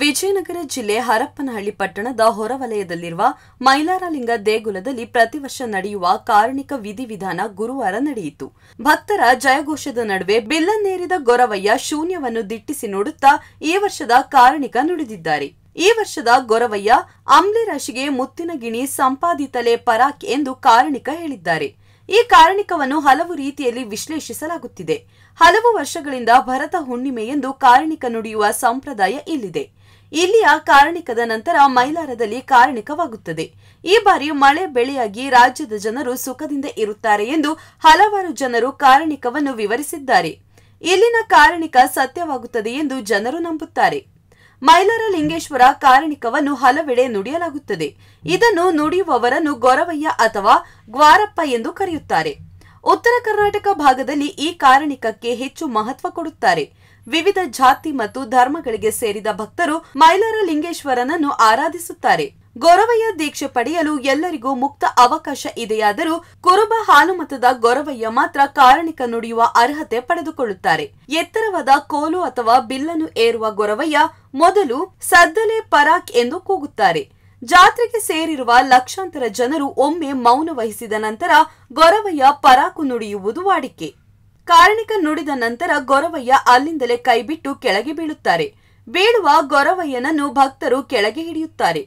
ವಿಜಯನಗರ ಜಿಲ್ಲೆ ಹರಪ್ಪನಹಳ್ಳಿ ಪಟ್ಟಣದ ಹೊರವಲಯದಲ್ಲಿರುವ ಮೈಲಾರಲಿಂಗ ದೇಗುಲದಲ್ಲಿ ಪ್ರತಿ ವರ್ಷ ನಡೆಯುವ ಕಾರಣಿಕ ವಿಧಿವಿಧಾನ ಗುರುವಾರ ನಡೆಯಿತು ಭಕ್ತರ ಜಯಘೋಷದ ನಡುವೆ ಬಿಲ್ಲನ್ನೇರಿದ ಗೊರವಯ್ಯ ಶೂನ್ಯವನ್ನು ದಿಟ್ಟಿಸಿ ನೋಡುತ್ತಾ ಈ ವರ್ಷದ ಕಾರಣಿಕ ನುಡಿದಿದ್ದಾರೆ ಈ ವರ್ಷದ ಗೊರವಯ್ಯ ಅಂಬ್ಲಿ ರಾಶಿಗೆ ಮುತ್ತಿನ ಗಿಣಿ ಸಂಪಾದಿತಲೆ ಪರಾಕ್ ಎಂದು ಕಾರಣಿಕ ಹೇಳಿದ್ದಾರೆ ಈ ಕಾರಣಿಕವನ್ನು ಹಲವು ರೀತಿಯಲ್ಲಿ ವಿಶ್ಲೇಷಿಸಲಾಗುತ್ತಿದೆ ಹಲವು ವರ್ಷಗಳಿಂದ ಭರತ ಹುಣ್ಣಿಮೆ ಎಂದು ಕಾರಣಿಕ ನುಡಿಯುವ ಸಂಪ್ರದಾಯ ಇಲ್ಲಿದೆ ಇಲ್ಲಿಯ ಕಾರಣಿಕದ ನಂತರ ಮೈಲಾರದಲ್ಲಿ ಕಾರಣಿಕವಾಗುತ್ತದೆ ಈ ಬಾರಿ ಮಳೆ ಬೆಳೆಯಾಗಿ ರಾಜ್ಯದ ಜನರು ಸುಖದಿಂದ ಇರುತ್ತಾರೆ ಎಂದು ಹಲವಾರು ಜನರು ಕಾರಣಿಕವನ್ನು ವಿವರಿಸಿದ್ದಾರೆ ಇಲ್ಲಿನ ಕಾರಣಿಕ ಸತ್ಯವಾಗುತ್ತದೆ ಎಂದು ಜನರು ನಂಬುತ್ತಾರೆ ಮೈಲಾರ ಲಿಂಗೇಶ್ವರ ಕಾರಣಿಕವನ್ನು ಹಲವೆಡೆ ನುಡಿಯಲಾಗುತ್ತದೆ ಇದನ್ನು ನುಡಿಯುವವರನ್ನು ಗೊರವಯ್ಯ ಅಥವಾ ಗ್ವಾರಪ್ಪ ಎಂದು ಕರೆಯುತ್ತಾರೆ ಉತ್ತರ ಕರ್ನಾಟಕ ಭಾಗದಲ್ಲಿ ಈ ಕಾರಣಿಕಕ್ಕೆ ಹೆಚ್ಚು ಮಹತ್ವ ಕೊಡುತ್ತಾರೆ ವಿವಿಧ ಜಾತಿ ಮತ್ತು ಧರ್ಮಗಳಿಗೆ ಸೇರಿದ ಭಕ್ತರು ಮೈಲಾರ ಲಿಂಗೇಶ್ವರನನ್ನು ಆರಾಧಿಸುತ್ತಾರೆ ಗೊರವಯ್ಯ ದೀಕ್ಷೆ ಪಡೆಯಲು ಎಲ್ಲರಿಗೂ ಮುಕ್ತ ಅವಕಾಶ ಇದೆಯಾದರೂ ಕುರುಬ ಹಾಲುಮತದ ಗೊರವಯ್ಯ ಮಾತ್ರ ಕಾರಣಿಕ ನುಡಿಯುವ ಅರ್ಹತೆ ಪಡೆದುಕೊಳ್ಳುತ್ತಾರೆ ಎತ್ತರವಾದ ಕೋಲು ಅಥವಾ ಬಿಲ್ಲನ್ನು ಏರುವ ಗೊರವಯ್ಯ ಮೊದಲು ಸದ್ದಲೇ ಪರಾಕ್ ಎಂದು ಕೂಗುತ್ತಾರೆ ಜಾತ್ರೆಗೆ ಸೇರಿರುವ ಲಕ್ಷಾಂತರ ಜನರು ಒಮ್ಮೆ ಮೌನ ವಹಿಸಿದ ನಂತರ ಗೊರವಯ್ಯ ಪರಾಕು ನುಡಿಯುವುದು ವಾಡಿಕೆ ಕಾರಣಿಕ ನುಡಿದ ನಂತರ ಗೊರವಯ್ಯ ಅಲ್ಲಿಂದಲೇ ಕೈಬಿಟ್ಟು ಕೆಳಗೆ ಬೀಳುತ್ತಾರೆ ಬೀಳುವ ಗೊರವಯ್ಯನನ್ನು ಭಕ್ತರು ಕೆಳಗೆ ಹಿಡಿಯುತ್ತಾರೆ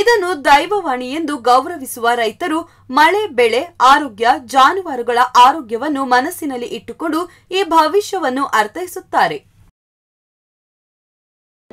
ಇದನ್ನು ದೈವವಾಣಿ ಎಂದು ಗೌರವಿಸುವ ರೈತರು ಮಳೆ ಬೆಳೆ ಆರೋಗ್ಯ ಜಾನುವಾರುಗಳ ಆರೋಗ್ಯವನ್ನು ಮನಸ್ಸಿನಲ್ಲಿ ಇಟ್ಟುಕೊಂಡು ಈ ಭವಿಷ್ಯವನ್ನು ಅರ್ಥೈಸುತ್ತಾರೆ